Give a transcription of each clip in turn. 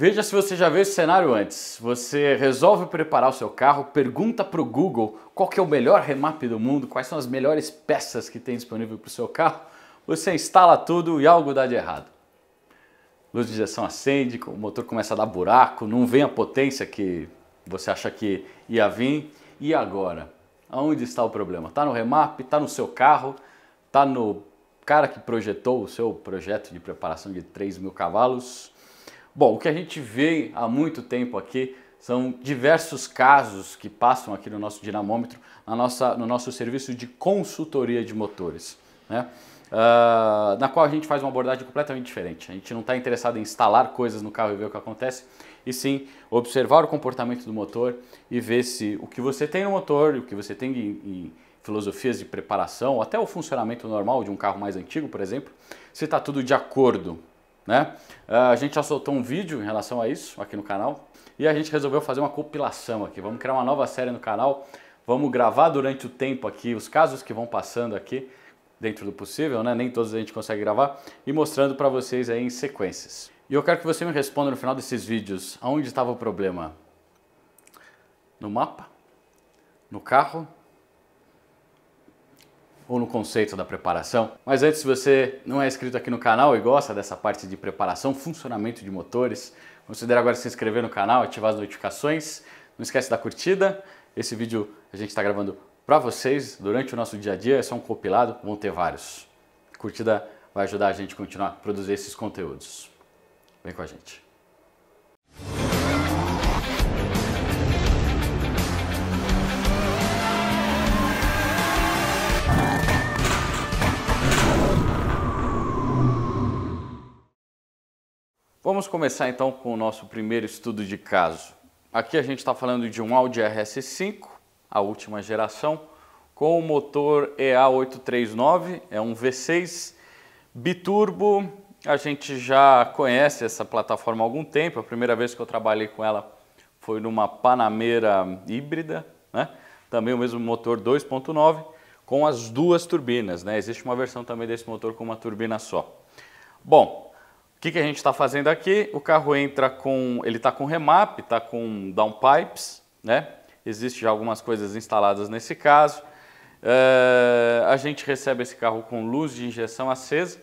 Veja se você já viu esse cenário antes. Você resolve preparar o seu carro, pergunta para o Google qual que é o melhor remap do mundo, quais são as melhores peças que tem disponível para o seu carro, você instala tudo e algo dá de errado. Luz de injeção acende, o motor começa a dar buraco, não vem a potência que você acha que ia vir. E agora? Aonde está o problema? Está no remap? Está no seu carro? Está no cara que projetou o seu projeto de preparação de 3 mil cavalos? Bom, o que a gente vê há muito tempo aqui são diversos casos que passam aqui no nosso dinamômetro, na nossa, no nosso serviço de consultoria de motores, né? Uh, na qual a gente faz uma abordagem completamente diferente. A gente não está interessado em instalar coisas no carro e ver o que acontece, e sim observar o comportamento do motor e ver se o que você tem no motor, o que você tem em, em filosofias de preparação, até o funcionamento normal de um carro mais antigo, por exemplo, se está tudo de acordo né? Ah, a gente já soltou um vídeo em relação a isso aqui no canal e a gente resolveu fazer uma compilação aqui. Vamos criar uma nova série no canal, vamos gravar durante o tempo aqui os casos que vão passando aqui dentro do possível, né? Nem todos a gente consegue gravar e mostrando para vocês aí em sequências. E eu quero que você me responda no final desses vídeos, aonde estava o problema? No mapa? No carro? ou no conceito da preparação. Mas antes, se você não é inscrito aqui no canal e gosta dessa parte de preparação, funcionamento de motores, considere agora se inscrever no canal, ativar as notificações. Não esquece da curtida. Esse vídeo a gente está gravando para vocês durante o nosso dia a dia, é só um compilado, vão ter vários. curtida vai ajudar a gente a continuar a produzir esses conteúdos. Vem com a gente. Vamos começar então com o nosso primeiro estudo de caso. Aqui a gente está falando de um Audi RS5, a última geração, com o motor EA839, é um V6 biturbo. A gente já conhece essa plataforma há algum tempo, a primeira vez que eu trabalhei com ela foi numa Panamera híbrida, né? também o mesmo motor 2.9 com as duas turbinas, né? existe uma versão também desse motor com uma turbina só. Bom, o que, que a gente está fazendo aqui? O carro entra com, ele está com remap, está com downpipes, né? Existem já algumas coisas instaladas nesse caso. É, a gente recebe esse carro com luz de injeção acesa,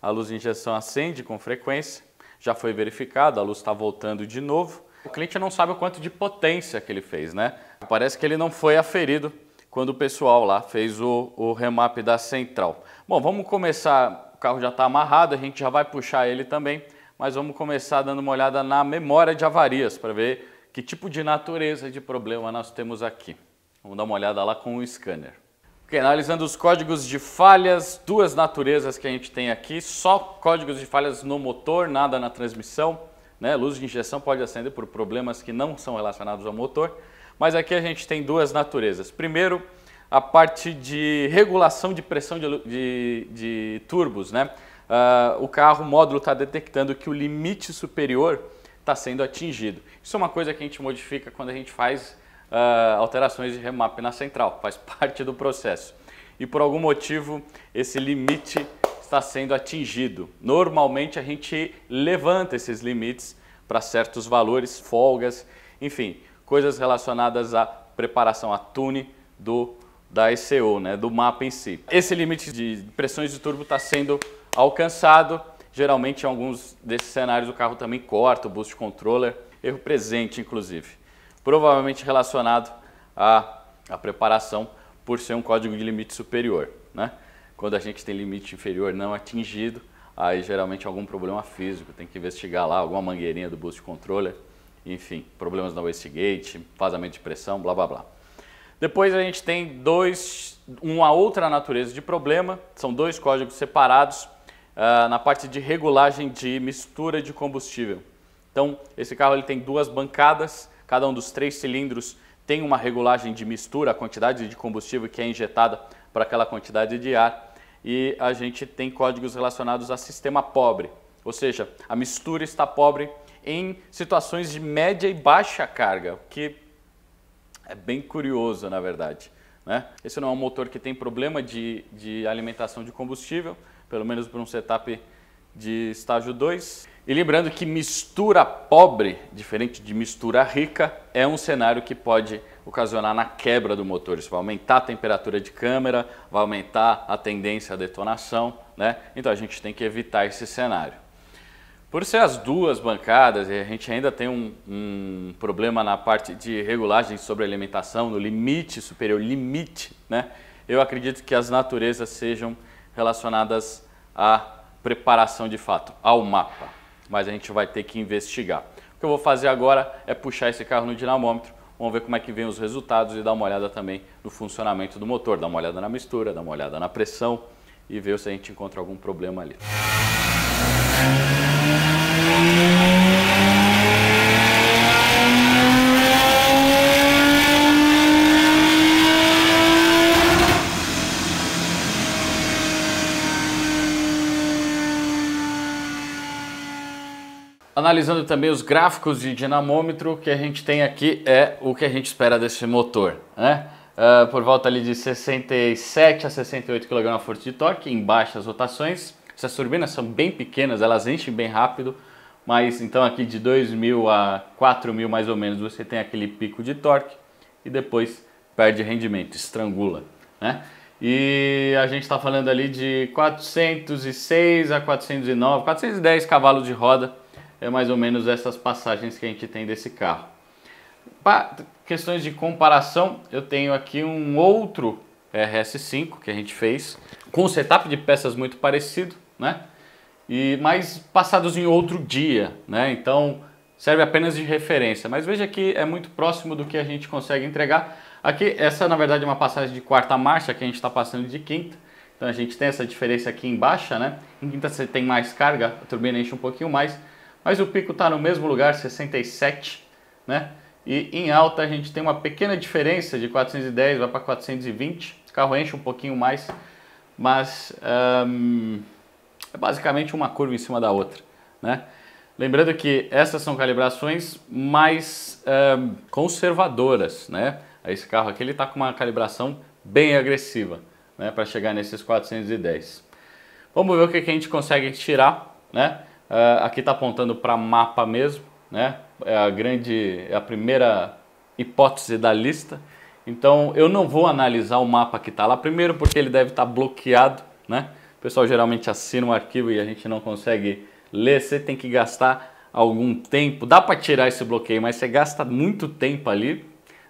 a luz de injeção acende com frequência, já foi verificado, a luz está voltando de novo. O cliente não sabe o quanto de potência que ele fez, né? Parece que ele não foi aferido quando o pessoal lá fez o, o remap da central. Bom, vamos começar carro já está amarrado, a gente já vai puxar ele também, mas vamos começar dando uma olhada na memória de avarias para ver que tipo de natureza de problema nós temos aqui. Vamos dar uma olhada lá com o scanner. analisando os códigos de falhas, duas naturezas que a gente tem aqui, só códigos de falhas no motor, nada na transmissão. Né? Luz de injeção pode acender por problemas que não são relacionados ao motor, mas aqui a gente tem duas naturezas. Primeiro, a parte de regulação de pressão de, de, de turbos, né? Uh, o carro, o módulo está detectando que o limite superior está sendo atingido. Isso é uma coisa que a gente modifica quando a gente faz uh, alterações de remap na central, faz parte do processo. E por algum motivo esse limite está sendo atingido. Normalmente a gente levanta esses limites para certos valores, folgas, enfim, coisas relacionadas à preparação, à tune do da ECO, né, do mapa em si. Esse limite de pressões de turbo está sendo alcançado. Geralmente, em alguns desses cenários, o carro também corta o boost controller, erro presente, inclusive. Provavelmente relacionado à, à preparação por ser um código de limite superior. Né? Quando a gente tem limite inferior não atingido, aí geralmente algum problema físico, tem que investigar lá alguma mangueirinha do boost controller, enfim, problemas na wastegate, vazamento de pressão, blá blá blá. Depois a gente tem dois, uma outra natureza de problema, são dois códigos separados uh, na parte de regulagem de mistura de combustível. Então, esse carro ele tem duas bancadas, cada um dos três cilindros tem uma regulagem de mistura, a quantidade de combustível que é injetada para aquela quantidade de ar. E a gente tem códigos relacionados a sistema pobre, ou seja, a mistura está pobre em situações de média e baixa carga, que é bem curioso, na verdade. Né? Esse não é um motor que tem problema de, de alimentação de combustível, pelo menos para um setup de estágio 2. E lembrando que mistura pobre, diferente de mistura rica, é um cenário que pode ocasionar na quebra do motor. Isso vai aumentar a temperatura de câmera, vai aumentar a tendência à detonação, né? Então a gente tem que evitar esse cenário. Por ser as duas bancadas, a gente ainda tem um, um, problema na parte de regulagem sobre alimentação, no limite superior, limite, né? Eu acredito que as naturezas sejam relacionadas à preparação de fato, ao mapa. Mas a gente vai ter que investigar. O que eu vou fazer agora é puxar esse carro no dinamômetro, vamos ver como é que vem os resultados e dar uma olhada também no funcionamento do motor, dar uma olhada na mistura, dar uma olhada na pressão e ver se a gente encontra algum problema ali. Música Analisando também os gráficos de dinamômetro, o que a gente tem aqui é o que a gente espera desse motor, né? Uh, por volta ali de 67 a 68 kgf de torque em baixas rotações. Essas turbinas são bem pequenas, elas enchem bem rápido, mas então aqui de 2.000 a 4.000 mais ou menos você tem aquele pico de torque e depois perde rendimento, estrangula, né? E a gente está falando ali de 406 a 409, 410 cavalos de roda é mais ou menos essas passagens que a gente tem desse carro. Para questões de comparação, eu tenho aqui um outro RS5 que a gente fez, com um setup de peças muito parecido, né? E mais passados em outro dia, né? Então serve apenas de referência, mas veja que é muito próximo do que a gente consegue entregar. Aqui, essa na verdade é uma passagem de quarta marcha que a gente está passando de quinta, então a gente tem essa diferença aqui em baixa, né? Em quinta você tem mais carga, a turbina enche um pouquinho mais, mas o pico está no mesmo lugar, 67, né? E em alta a gente tem uma pequena diferença de 410 vai para 420, o carro enche um pouquinho mais, mas é basicamente uma curva em cima da outra, né? Lembrando que essas são calibrações mais conservadoras, né? Esse carro aqui ele está com uma calibração bem agressiva, né? Para chegar nesses 410. Vamos ver o que, que a gente consegue tirar, né? Uh, aqui está apontando para mapa mesmo, né? É a grande, é a primeira hipótese da lista. Então eu não vou analisar o mapa que está lá primeiro porque ele deve estar tá bloqueado, né? O pessoal geralmente assina um arquivo e a gente não consegue ler, você tem que gastar algum tempo. Dá para tirar esse bloqueio, mas você gasta muito tempo ali.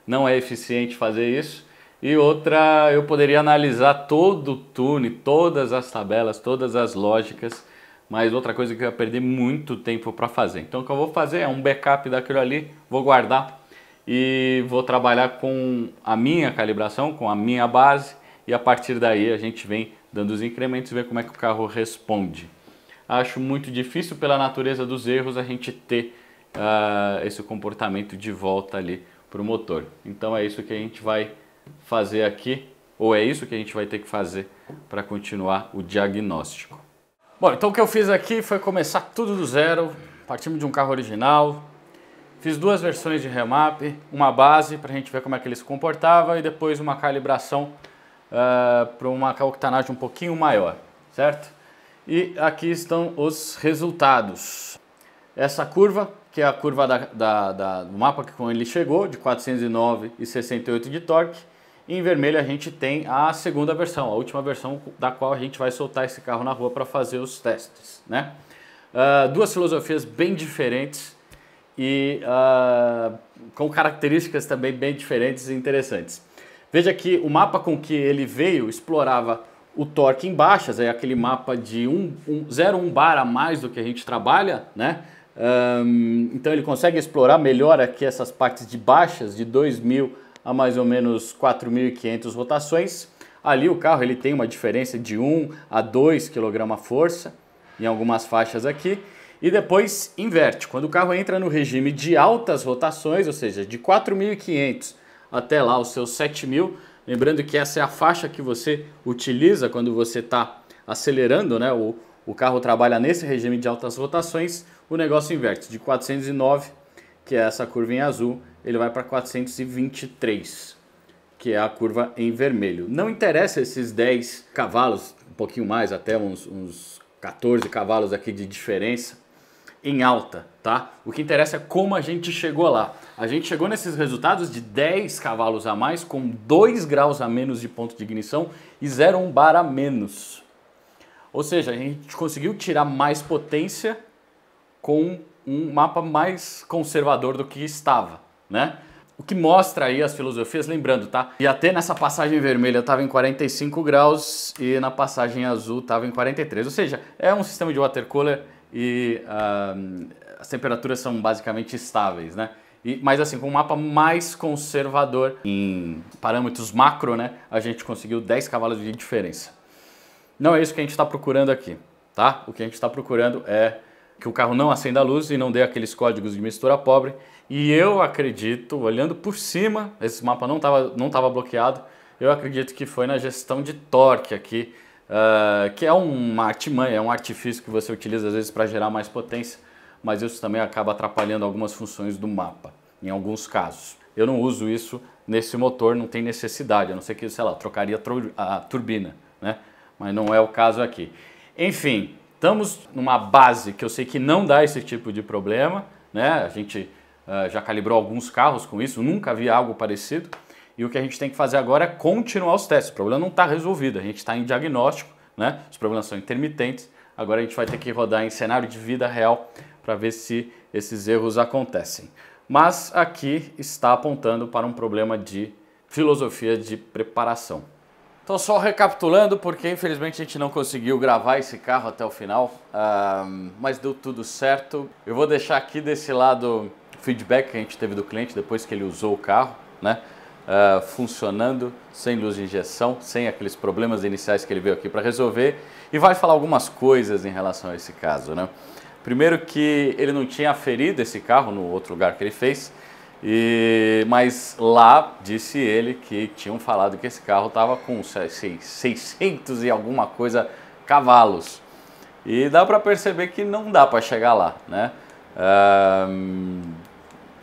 Não é eficiente fazer isso. E outra, eu poderia analisar todo o tune, todas as tabelas, todas as lógicas mas outra coisa que eu ia perder muito tempo para fazer. Então o que eu vou fazer é um backup daquilo ali, vou guardar e vou trabalhar com a minha calibração, com a minha base e a partir daí a gente vem dando os incrementos e ver como é que o carro responde. Acho muito difícil pela natureza dos erros a gente ter uh, esse comportamento de volta ali para o motor. Então é isso que a gente vai fazer aqui, ou é isso que a gente vai ter que fazer para continuar o diagnóstico. Bom, então o que eu fiz aqui foi começar tudo do zero, partimos de um carro original, fiz duas versões de remap, uma base para a gente ver como é que ele se comportava e depois uma calibração uh, eh, para uma octanagem um pouquinho maior, certo? E aqui estão os resultados. Essa curva, que é a curva da, da, da, do mapa com ele chegou, de 409,68 e de torque, em vermelho a gente tem a segunda versão, a última versão da qual a gente vai soltar esse carro na rua para fazer os testes, né? Uh, duas filosofias bem diferentes e uh, com características também bem diferentes e interessantes. Veja que o mapa com que ele veio explorava o torque em baixas, é aquele mapa de 0,1 um, um, bar a mais do que a gente trabalha, né? Um, então ele consegue explorar melhor aqui essas partes de baixas de 2000 a mais ou menos 4.500 rotações. Ali o carro ele tem uma diferença de 1 a 2 kg força em algumas faixas aqui e depois inverte. Quando o carro entra no regime de altas rotações, ou seja, de 4.500 até lá os seus 7.000, lembrando que essa é a faixa que você utiliza quando você está acelerando, né? O, o carro trabalha nesse regime de altas rotações, o negócio inverte de 409, que é essa curva em azul, ele vai para 423, que é a curva em vermelho. Não interessa esses 10 cavalos, um pouquinho mais, até uns, uns 14 cavalos aqui de diferença em alta, tá? O que interessa é como a gente chegou lá. A gente chegou nesses resultados de 10 cavalos a mais com 2 graus a menos de ponto de ignição e 0 bar a menos. Ou seja, a gente conseguiu tirar mais potência com um mapa mais conservador do que estava né? O que mostra aí as filosofias, lembrando, tá? E até nessa passagem vermelha estava em 45 graus e na passagem azul estava em 43. Ou seja, é um sistema de watercolor e uh, as temperaturas são basicamente estáveis, né? E, mas assim, com um mapa mais conservador em parâmetros macro, né? A gente conseguiu 10 cavalos de diferença. Não é isso que a gente está procurando aqui, tá? O que a gente está procurando é que o carro não acenda a luz e não dê aqueles códigos de mistura pobre e eu acredito, olhando por cima, esse mapa não estava não tava bloqueado, eu acredito que foi na gestão de torque aqui, uh, que é uma artimanha, é um artifício que você utiliza às vezes para gerar mais potência, mas isso também acaba atrapalhando algumas funções do mapa, em alguns casos. Eu não uso isso nesse motor, não tem necessidade, a não ser que, sei lá, trocaria a turbina, né? Mas não é o caso aqui. Enfim, estamos numa base que eu sei que não dá esse tipo de problema, né? A gente ah, já calibrou alguns carros com isso, nunca havia algo parecido. E o que a gente tem que fazer agora é continuar os testes. O problema não está resolvido, a gente está em diagnóstico, né? os problemas são intermitentes. Agora a gente vai ter que rodar em cenário de vida real para ver se esses erros acontecem. Mas aqui está apontando para um problema de filosofia de preparação. Então, só recapitulando, porque infelizmente a gente não conseguiu gravar esse carro até o final, uh, mas deu tudo certo. Eu vou deixar aqui desse lado feedback que a gente teve do cliente depois que ele usou o carro, né? Uh, funcionando, sem luz de injeção, sem aqueles problemas iniciais que ele veio aqui para resolver e vai falar algumas coisas em relação a esse caso. Né? Primeiro que ele não tinha ferido esse carro no outro lugar que ele fez, e, mas lá disse ele que tinham falado que esse carro estava com 600 e alguma coisa cavalos. E dá para perceber que não dá para chegar lá, né? Uh,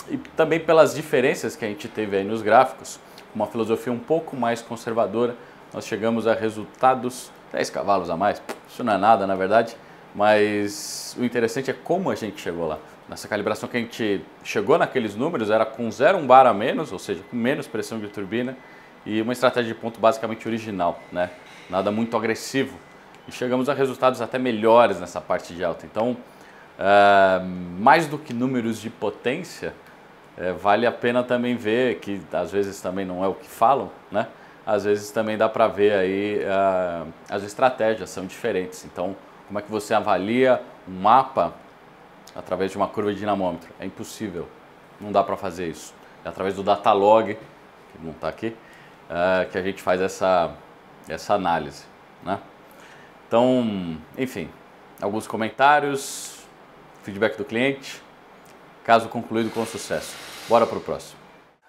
e também pelas diferenças que a gente teve aí nos gráficos, uma filosofia um pouco mais conservadora, nós chegamos a resultados 10 cavalos a mais, isso não é nada na verdade, mas o interessante é como a gente chegou lá. Nessa calibração que a gente chegou naqueles números era com 0,1 bar a menos, ou seja, com menos pressão de turbina e uma estratégia de ponto basicamente original, né? nada muito agressivo. E chegamos a resultados até melhores nessa parte de alta. Então, uh, mais do que números de potência, é, vale a pena também ver, que às vezes também não é o que falam, né? Às vezes também dá para ver aí uh, as estratégias são diferentes. Então, como é que você avalia um mapa através de uma curva de dinamômetro? É impossível, não dá para fazer isso. É através do data log que não está aqui, uh, que a gente faz essa, essa análise, né? Então, enfim, alguns comentários, feedback do cliente caso concluído com sucesso. Bora para o próximo.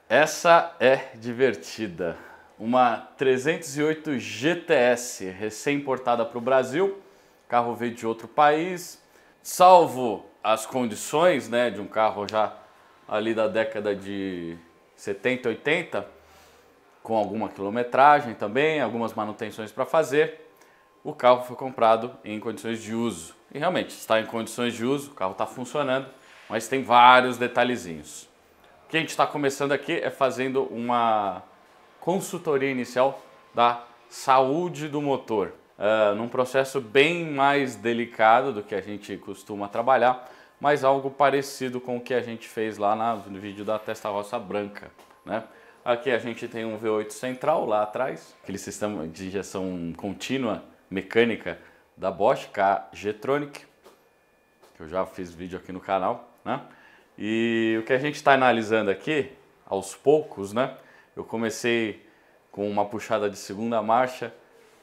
Essa é divertida. Uma 308 GTS recém-importada para o Brasil, carro veio de outro país, salvo as condições né, de um carro já ali da década de 70, 80, com alguma quilometragem também, algumas manutenções para fazer, o carro foi comprado em condições de uso. E realmente está em condições de uso, o carro está funcionando, mas tem vários detalhezinhos. O que a gente está começando aqui é fazendo uma consultoria inicial da saúde do motor, uh, num processo bem mais delicado do que a gente costuma trabalhar, mas algo parecido com o que a gente fez lá na, no vídeo da testa roça branca, né? Aqui a gente tem um V8 central lá atrás, aquele sistema de injeção contínua mecânica da Bosch KG Tronic, que eu já fiz vídeo aqui no canal. Né? E o que a gente está analisando aqui, aos poucos, né? eu comecei com uma puxada de segunda marcha,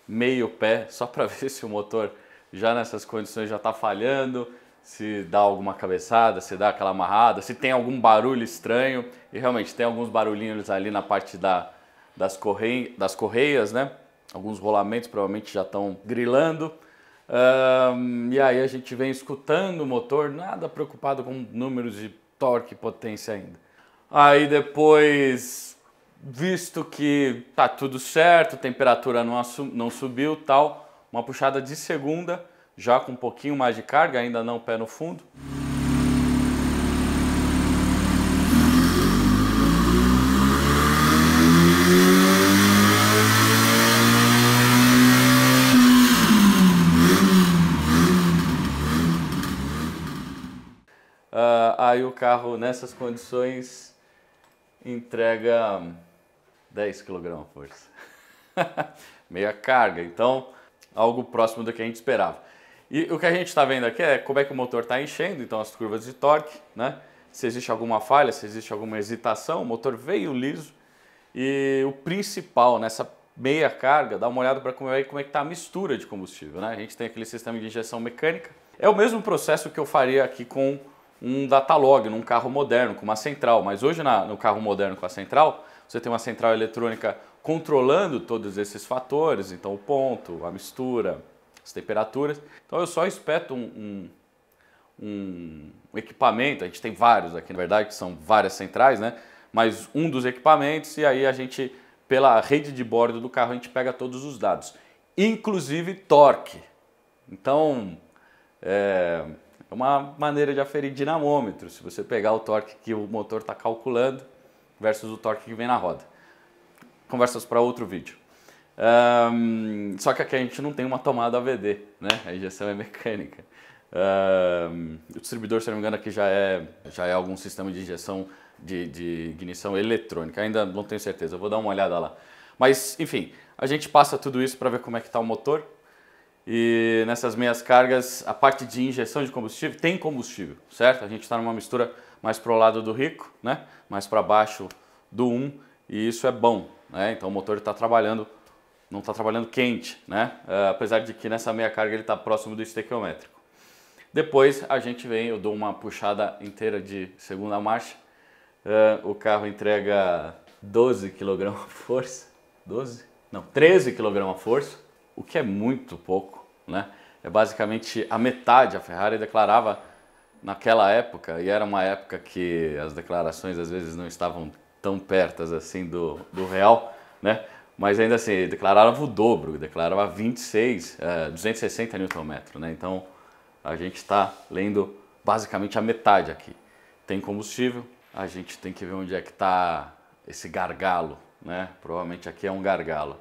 meio pé, só para ver se o motor já nessas condições já está falhando, se dá alguma cabeçada, se dá aquela amarrada, se tem algum barulho estranho. E realmente tem alguns barulhinhos ali na parte da, das, correi das correias, né? Alguns rolamentos provavelmente já estão grilando. Um, e aí a gente vem escutando o motor, nada preocupado com números de torque e potência ainda. Aí depois, visto que tá tudo certo, temperatura não, não subiu tal, uma puxada de segunda, já com um pouquinho mais de carga, ainda não pé no fundo. Aí o carro, nessas condições, entrega 10 kg força. Meia carga, então algo próximo do que a gente esperava. E o que a gente está vendo aqui é como é que o motor está enchendo, então as curvas de torque, né? Se existe alguma falha, se existe alguma hesitação, o motor veio liso. E o principal nessa meia carga, dá uma olhada para como é, como é que está a mistura de combustível, né? A gente tem aquele sistema de injeção mecânica. É o mesmo processo que eu faria aqui com um datalog num carro moderno com uma central. Mas hoje na, no carro moderno com a central, você tem uma central eletrônica controlando todos esses fatores, então o ponto, a mistura, as temperaturas. Então eu só espeto um, um, um equipamento, a gente tem vários aqui na verdade, que são várias centrais, né? Mas um dos equipamentos e aí a gente, pela rede de bordo do carro, a gente pega todos os dados, inclusive torque. Então, é, é uma maneira de aferir dinamômetro, se você pegar o torque que o motor está calculando versus o torque que vem na roda. Conversas para outro vídeo. Um, só que aqui a gente não tem uma tomada AVD, né? A injeção é mecânica. Um, o distribuidor, se não me engano, aqui já é, já é algum sistema de injeção de, de ignição eletrônica. Ainda não tenho certeza, vou dar uma olhada lá. Mas, enfim, a gente passa tudo isso para ver como é que está o motor. E nessas meias cargas, a parte de injeção de combustível tem combustível, certo? A gente está numa mistura mais para o lado do rico, né? mais para baixo do 1, e isso é bom. Né? Então o motor está trabalhando, não está trabalhando quente, né? Uh, apesar de que nessa meia carga ele está próximo do estequiométrico. Depois a gente vem, eu dou uma puxada inteira de segunda marcha, uh, o carro entrega 12 kg força, 12? Não, 13 kg a força, o que é muito pouco né? É basicamente a metade. A Ferrari declarava naquela época, e era uma época que as declarações às vezes não estavam tão pertas assim do, do real, né? Mas ainda assim, declarava o dobro, declarava 26, é, 260 Nm, né? Então a gente está lendo basicamente a metade aqui. Tem combustível, a gente tem que ver onde é que está esse gargalo, né? Provavelmente aqui é um gargalo.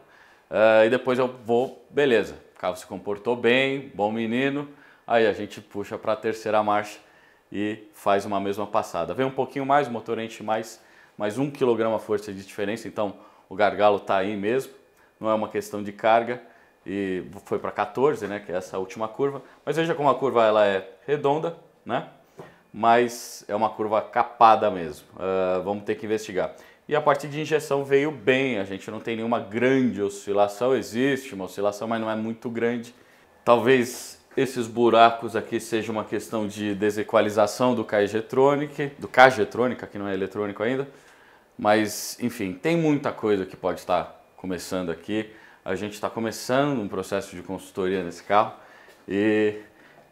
Uh, e depois eu vou, beleza, carro se comportou bem, bom menino. Aí a gente puxa para a terceira marcha e faz uma mesma passada. Vem um pouquinho mais, o motor enche mais, mais um quilograma força de diferença, então o gargalo está aí mesmo. Não é uma questão de carga e foi para 14, né, que é essa última curva. Mas veja como a curva ela é redonda, né? mas é uma curva capada mesmo. Uh, vamos ter que investigar. E a parte de injeção veio bem, a gente não tem nenhuma grande oscilação, existe uma oscilação, mas não é muito grande. Talvez esses buracos aqui seja uma questão de desequalização do Kaigetronic, do Kaigetronic, que não é eletrônico ainda, mas enfim, tem muita coisa que pode estar começando aqui. A gente está começando um processo de consultoria nesse carro e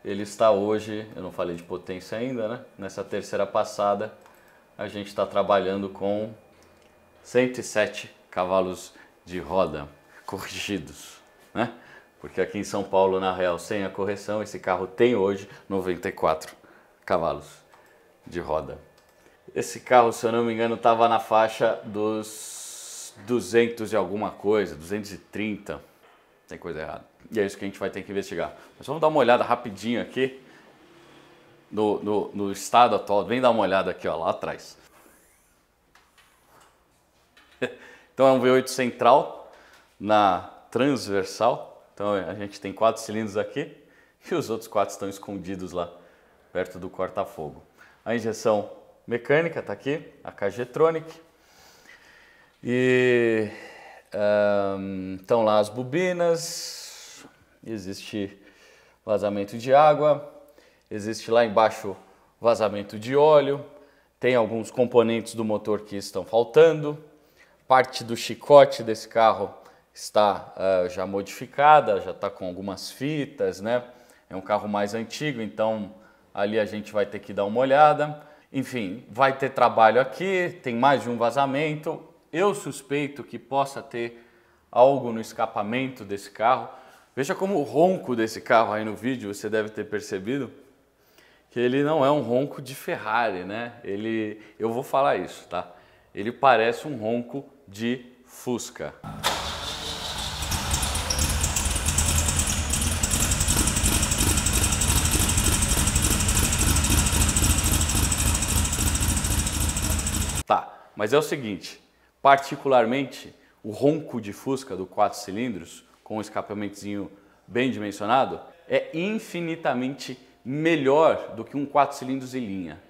ele está hoje, eu não falei de potência ainda, né? Nessa terceira passada, a gente está trabalhando com 107 cavalos de roda corrigidos, né? Porque aqui em São Paulo, na real, sem a correção, esse carro tem hoje 94 cavalos de roda. Esse carro, se eu não me engano, estava na faixa dos 200 e alguma coisa, 230. Tem coisa errada. E é isso que a gente vai ter que investigar. Mas vamos dar uma olhada rapidinho aqui no, no, no estado atual. Vem dar uma olhada aqui ó, lá atrás. Então é um V8 central na transversal. Então a gente tem quatro cilindros aqui e os outros quatro estão escondidos lá perto do corta-fogo. A injeção mecânica está aqui, a kg E estão lá as bobinas, existe vazamento de água, existe lá embaixo vazamento de óleo, tem alguns componentes do motor que estão faltando, parte do chicote desse carro está uh, já modificada, já está com algumas fitas, né? É um carro mais antigo, então ali a gente vai ter que dar uma olhada. Enfim, vai ter trabalho aqui, tem mais de um vazamento. Eu suspeito que possa ter algo no escapamento desse carro, Veja como o ronco desse carro aí no vídeo, você deve ter percebido que ele não é um ronco de Ferrari, né? Ele, eu vou falar isso, tá? Ele parece um ronco de Fusca. Tá, mas é o seguinte, particularmente o ronco de Fusca do 4 cilindros com um escapamentozinho bem dimensionado, é infinitamente melhor do que um 4 cilindros em linha.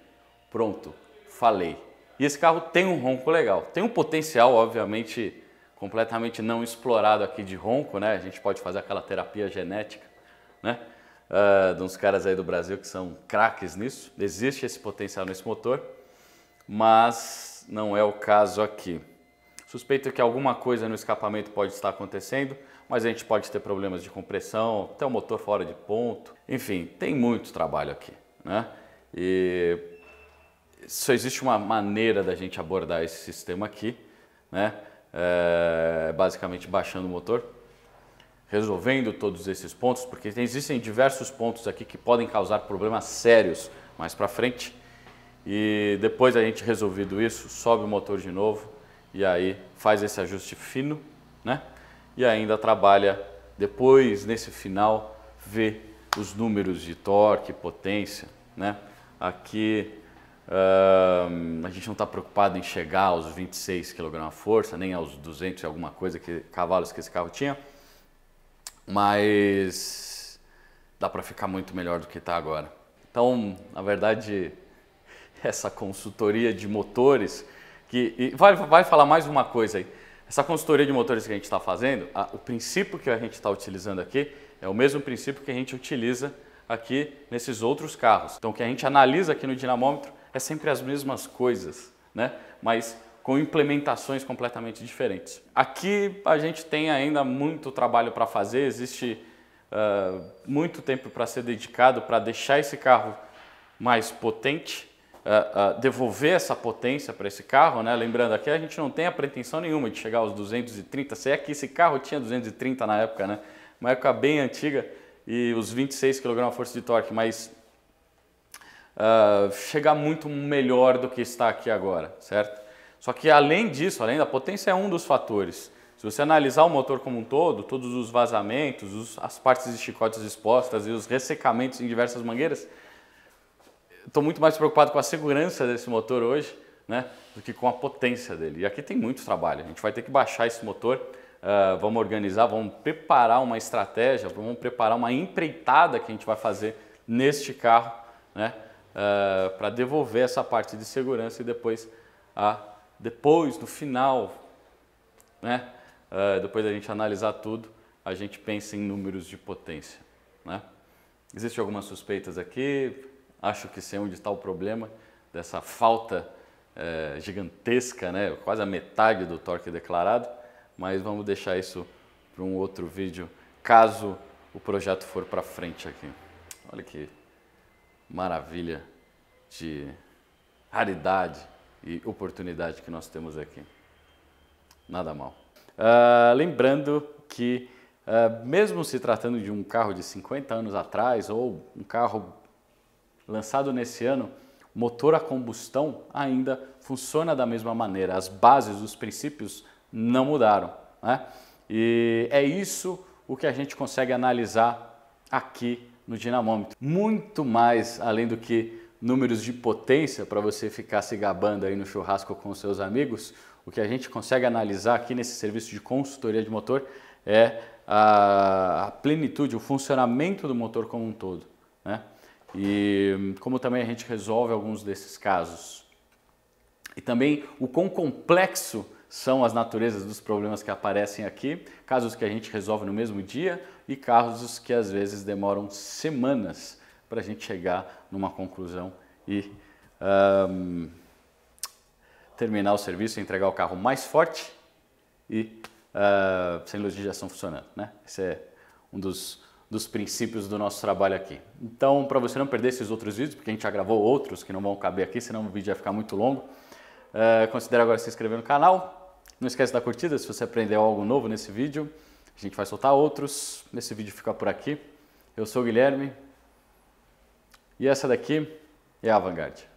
Pronto, falei. E esse carro tem um ronco legal. Tem um potencial, obviamente, completamente não explorado aqui de ronco, né? A gente pode fazer aquela terapia genética, né? Uh, de uns caras aí do Brasil que são craques nisso. Existe esse potencial nesse motor, mas não é o caso aqui. Suspeito que alguma coisa no escapamento pode estar acontecendo mas a gente pode ter problemas de compressão, até o motor fora de ponto, enfim, tem muito trabalho aqui, né? E só existe uma maneira da gente abordar esse sistema aqui, né? É, basicamente baixando o motor, resolvendo todos esses pontos, porque existem diversos pontos aqui que podem causar problemas sérios mais para frente. E depois a gente resolvido isso, sobe o motor de novo e aí faz esse ajuste fino, né? e ainda trabalha depois, nesse final, vê os números de torque, potência. Né? Aqui uh, a gente não está preocupado em chegar aos 26 kg-força, nem aos 200 e alguma coisa que cavalos que esse carro tinha, mas dá para ficar muito melhor do que está agora. Então, na verdade, essa consultoria de motores que vai, vai falar mais uma coisa aí essa consultoria de motores que a gente está fazendo, a, o princípio que a gente está utilizando aqui é o mesmo princípio que a gente utiliza aqui nesses outros carros. Então, o que a gente analisa aqui no dinamômetro é sempre as mesmas coisas, né? Mas com implementações completamente diferentes. Aqui a gente tem ainda muito trabalho para fazer, existe uh, muito tempo para ser dedicado para deixar esse carro mais potente, devolver essa potência para esse carro, né? Lembrando aqui a gente não tem a pretensão nenhuma de chegar aos 230, se é que esse carro tinha 230 na época, né? Uma época bem antiga e os 26 kgf de torque, mas uh, chegar muito melhor do que está aqui agora, certo? Só que além disso, além da potência é um dos fatores. Se você analisar o motor como um todo, todos os vazamentos, os, as partes de chicotes expostas e os ressecamentos em diversas mangueiras, estou muito mais preocupado com a segurança desse motor hoje né, do que com a potência dele. E aqui tem muito trabalho, a gente vai ter que baixar esse motor, uh, vamos organizar, vamos preparar uma estratégia, vamos preparar uma empreitada que a gente vai fazer neste carro né, uh, ah, para devolver essa parte de segurança e depois, depois no final, né, uh, depois da gente analisar tudo, a gente pensa em números de potência. Né? Existem algumas suspeitas aqui, acho que sei onde está o problema dessa falta é, gigantesca, né? quase a metade do torque declarado, mas vamos deixar isso para um outro vídeo, caso o projeto for para frente aqui. Olha que maravilha de raridade e oportunidade que nós temos aqui. Nada mal. Uh, lembrando que, uh, mesmo se tratando de um carro de 50 anos atrás ou um carro lançado nesse ano, o motor a combustão ainda funciona da mesma maneira. As bases, os princípios não mudaram. Né? E é isso o que a gente consegue analisar aqui no dinamômetro. Muito mais além do que números de potência para você ficar se gabando aí no churrasco com seus amigos, o que a gente consegue analisar aqui nesse serviço de consultoria de motor é a, plenitude, o funcionamento do motor como um todo. Né? e hum, como também a gente resolve alguns desses casos. E também o quão complexo são as naturezas dos problemas que aparecem aqui, casos que a gente resolve no mesmo dia e casos que às vezes demoram semanas para a gente chegar numa conclusão e um, terminar o serviço, entregar o carro mais forte e uh, sem luz de injeção funcionando. Né? Esse é um dos dos princípios do nosso trabalho aqui. Então, para você não perder esses outros vídeos, porque a gente já gravou outros que não vão caber aqui, senão o vídeo vai ficar muito longo, uh, considere agora se inscrever no canal. Não esquece da curtida se você aprendeu algo novo nesse vídeo. A gente vai soltar outros. Nesse vídeo fica por aqui. Eu sou o Guilherme e essa daqui é a Vanguard.